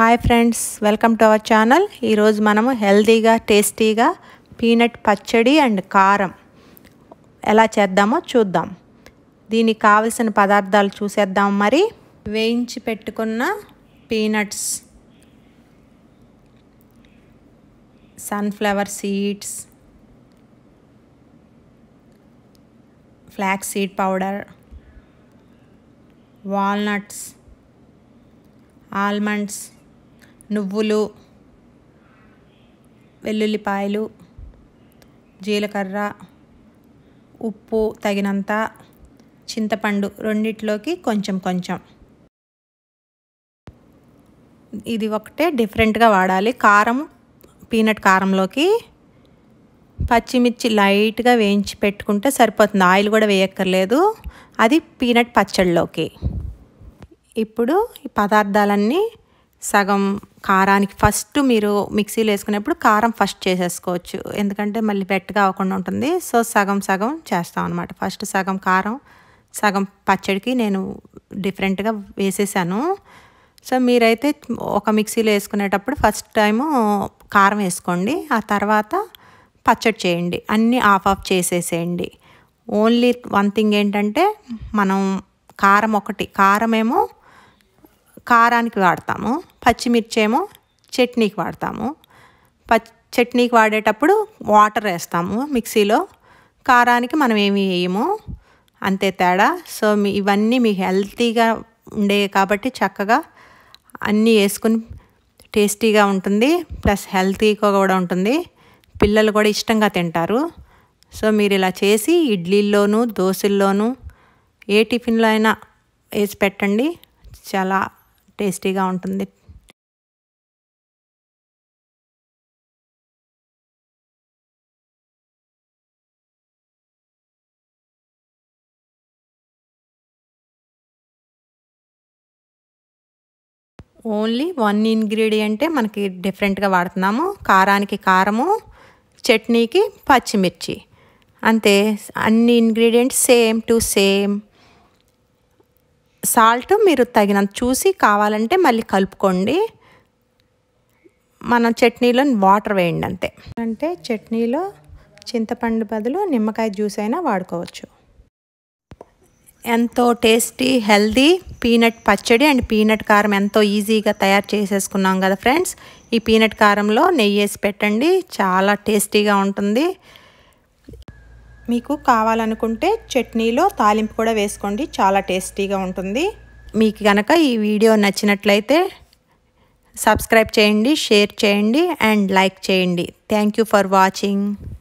hi friends welcome to our channel ఈరోజు మనము హెల్తీగా టేస్టీగా పీనట్ పచ్చడి అండ్ కారం ఎలా చేద్దామో చూద్దాం దీనికి కావలసిన పదార్థాలు చూసేద్దాం మరి వేయించి పెట్టుకున్న peanuts sunflower seeds flax seed powder walnuts almonds నువ్వులు వెల్లుల్లిపాయలు జీలకర్ర ఉప్పు తగినంత చింతపండు రెండిట్లోకి కొంచెం కొంచెం ఇది ఒకటే డిఫరెంట్గా వాడాలి కారం పీనట్ కారంలోకి పచ్చిమిర్చి లైట్గా వేయించి పెట్టుకుంటే సరిపోతుంది ఆయిల్ కూడా వేయక్కర్లేదు అది పీనట్ పచ్చడిలోకి ఇప్పుడు ఈ పదార్థాలన్నీ సగం కారానికి ఫస్ట్ మీరు మిక్సీలో వేసుకునేప్పుడు కారం ఫస్ట్ చేసేసుకోవచ్చు ఎందుకంటే మళ్ళీ వెట్గా అవ్వకుండా ఉంటుంది సో సగం సగం చేస్తాం అనమాట ఫస్ట్ సగం కారం సగం పచ్చడికి నేను డిఫరెంట్గా వేసేసాను సో మీరైతే ఒక మిక్సీలో వేసుకునేటప్పుడు ఫస్ట్ టైము కారం వేసుకోండి ఆ తర్వాత పచ్చడి చేయండి అన్నీ ఆఫ్ ఆఫ్ చేసేసేయండి ఓన్లీ వన్ థింగ్ ఏంటంటే మనం కారం ఒకటి కారం ఏమో కారానికి వాడతాము పచ్చిమిర్చి ఏమో చట్నీకి వాడతాము పచ్ చట్నీకి వాడేటప్పుడు వాటర్ వేస్తాము మిక్సీలో కారానికి మనం ఏమి వేయము అంతే తేడా సో మీ ఇవన్నీ మీకు హెల్తీగా ఉండే కాబట్టి చక్కగా అన్నీ వేసుకుని టేస్టీగా ఉంటుంది ప్లస్ హెల్తీగా కూడా ఉంటుంది పిల్లలు కూడా ఇష్టంగా తింటారు సో మీరు ఇలా చేసి ఇడ్లీల్లోనూ దోశల్లోనూ ఏ టిఫిన్లో అయినా వేసి పెట్టండి చాలా టేస్టీగా ఉంటుంది ఓన్లీ వన్ ఇంగ్రీడియంటే మనకి డిఫరెంట్గా వాడుతున్నాము కారానికి కారము చట్నీకి పచ్చిమిర్చి అంతే అన్ని ingredients same to same salt మీరు తగినంత చూసి కావాలంటే మళ్ళీ కలుపుకోండి మనం చట్నీలో వాటర్ వేయండి అంతే అంటే చట్నీలో చింతపండు బదులు నిమ్మకాయ జ్యూస్ అయినా వాడుకోవచ్చు ఎంతో టేస్టీ హెల్దీ పీనట్ పచ్చడి అండ్ పీనట్ కారం ఎంతో ఈజీగా తయారు చేసేసుకున్నాం కదా ఫ్రెండ్స్ ఈ పీనట్ కారంలో నెయ్యి వేసి పెట్టండి చాలా టేస్టీగా ఉంటుంది మీకు కావాలనుకుంటే చట్నీలో తాలింపు కూడా వేసుకోండి చాలా టేస్టీగా ఉంటుంది మీకు కనుక ఈ వీడియో నచ్చినట్లయితే సబ్స్క్రైబ్ చేయండి షేర్ చేయండి అండ్ లైక్ చేయండి థ్యాంక్ యూ ఫర్ వాచింగ్